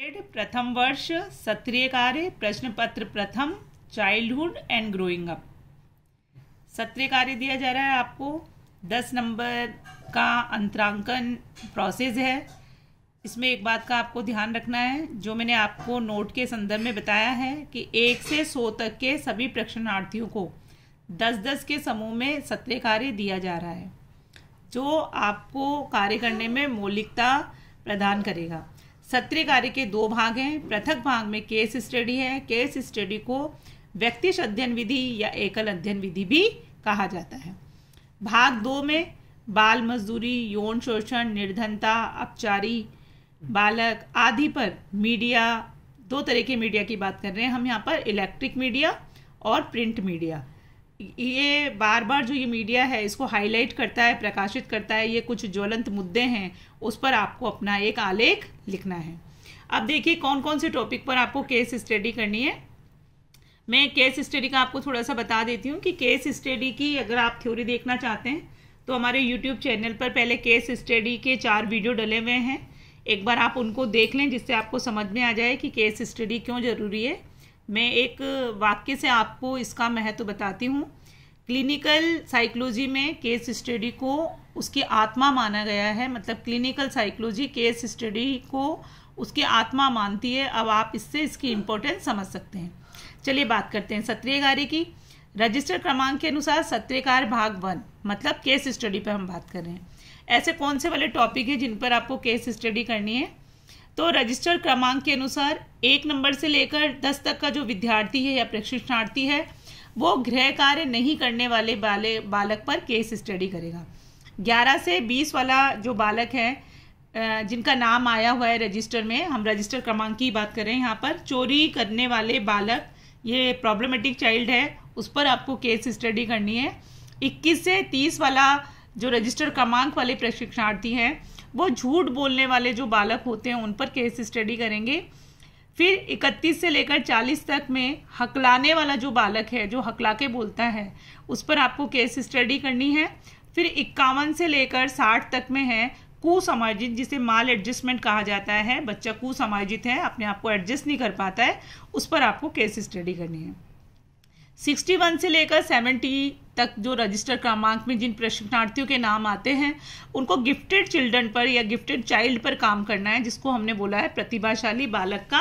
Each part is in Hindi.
प्रथम वर्ष सत्रिय कार्य प्रश्न पत्र प्रथम चाइल्डहुड एंड ग्रोइंग अप सत्रिय कार्य दिया जा रहा है आपको दस नंबर का अंतरांकन प्रोसेस है इसमें एक बात का आपको ध्यान रखना है जो मैंने आपको नोट के संदर्भ में बताया है कि एक से सौ तक के सभी प्रश्नार्थियों को दस दस के समूह में सत्रिय कार्य दिया जा रहा है जो आपको कार्य करने में मौलिकता प्रदान करेगा सत्र कार्य के दो भाग हैं पृथक भाग में केस स्टडी है केस स्टडी को व्यक्तिश अध्ययन विधि या एकल अध्ययन विधि भी कहा जाता है भाग दो में बाल मजदूरी यौन शोषण निर्धनता अपचारी बालक आदि पर मीडिया दो तरह के मीडिया की बात कर रहे हैं हम यहाँ पर इलेक्ट्रिक मीडिया और प्रिंट मीडिया ये बार बार जो ये मीडिया है इसको हाईलाइट करता है प्रकाशित करता है ये कुछ ज्वलंत मुद्दे हैं उस पर आपको अपना एक आलेख लिखना है अब देखिए कौन कौन से टॉपिक पर आपको केस स्टडी करनी है मैं केस स्टडी का आपको थोड़ा सा बता देती हूँ कि केस स्टडी की अगर आप थ्योरी देखना चाहते हैं तो हमारे यूट्यूब चैनल पर पहले केस स्टडी के चार वीडियो डले हुए हैं एक बार आप उनको देख लें जिससे आपको समझ में आ जाए कि केस स्टडी क्यों ज़रूरी है मैं एक वाक्य से आपको इसका महत्व बताती हूँ क्लिनिकल साइकोलॉजी में केस स्टडी को उसकी आत्मा माना गया है मतलब क्लिनिकल साइकोलॉजी केस स्टडी को उसकी आत्मा मानती है अब आप इससे इसकी इम्पोर्टेंस समझ सकते हैं चलिए बात करते हैं सत्रीय कार्य की रजिस्टर क्रमांक के अनुसार सत्रीय कार्य भाग वन मतलब केस स्टडी पर हम बात कर रहे हैं ऐसे कौन से वाले टॉपिक हैं जिन पर आपको केस स्टडी करनी है तो रजिस्टर क्रमांक के अनुसार एक नंबर से लेकर दस तक का जो विद्यार्थी है या प्रशिक्षणार्थी है वो गृह कार्य नहीं करने वाले बाले बालक पर केस स्टडी करेगा ग्यारह से बीस वाला जो बालक है जिनका नाम आया हुआ है रजिस्टर में हम रजिस्टर क्रमांक की बात करें यहाँ पर चोरी करने वाले बालक ये प्रॉब्लमेटिक चाइल्ड है उस पर आपको केस स्टडी करनी है इक्कीस से तीस वाला जो रजिस्टर क्रमांक वाले प्रशिक्षणार्थी हैं वो झूठ बोलने वाले जो बालक होते हैं उन पर केस स्टडी करेंगे फिर 31 से लेकर 40 तक में हकलाने वाला जो बालक है जो हकला के बोलता है उस पर आपको केस स्टडी करनी है फिर इक्यावन से लेकर 60 तक में है कुसमाजित जिसे माल एडजस्टमेंट कहा जाता है बच्चा कुसमाजित है अपने आप को एडजस्ट नहीं कर पाता है उस पर आपको केस स्टडी करनी है 61 से लेकर 70 तक जो रजिस्टर क्रमांक में जिन प्रशिक्षणार्थियों के नाम आते हैं उनको गिफ्टेड चिल्ड्रन पर या गिफ्टेड चाइल्ड पर काम करना है जिसको हमने बोला है प्रतिभाशाली बालक का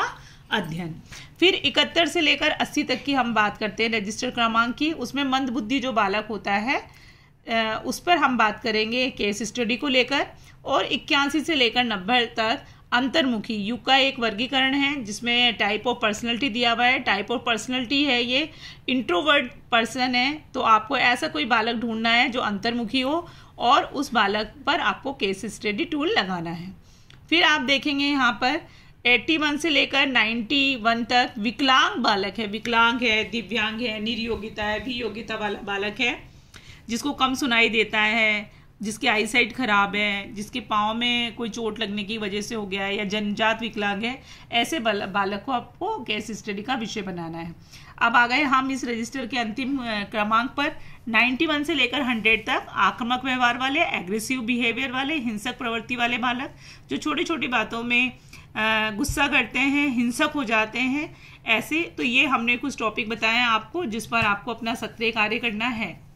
अध्ययन फिर इकहत्तर से लेकर अस्सी तक की हम बात करते हैं रजिस्टर क्रमांक की उसमें मंदबुद्धि जो बालक होता है उस पर हम बात करेंगे केस स्टडी को लेकर और इक्यासी से लेकर नब्बे तक अंतर्मुखी युग का एक वर्गीकरण है जिसमें टाइप ऑफ पर्सनैलिटी दिया हुआ है टाइप ऑफ पर्सनैलिटी है ये इंट्रोवर्ड पर्सन है तो आपको ऐसा कोई बालक ढूंढना है जो अंतर्मुखी हो और उस बालक पर आपको केस स्टडी टूल लगाना है फिर आप देखेंगे यहाँ पर 81 से लेकर 91 तक विकलांग बालक है विकलांग है दिव्यांग है निर्योगिता है भी योग्यता वाला बालक है जिसको कम सुनाई देता है जिसकी आई साइट खराब है जिसके पाँव में कोई चोट लगने की वजह से हो गया है या जनजात विकलांग है ऐसे बालक को आपको केस स्टडी का विषय बनाना है अब आ गए हम इस रजिस्टर के अंतिम क्रमांक पर 91 से लेकर 100 तक आक्रमक व्यवहार वाले एग्रेसिव बिहेवियर वाले हिंसक प्रवृत्ति वाले बालक जो छोटी छोटी बातों में गुस्सा करते हैं हिंसक हो जाते हैं ऐसे तो ये हमने कुछ टॉपिक बताए आपको जिस पर आपको अपना सत्रीय कार्य करना है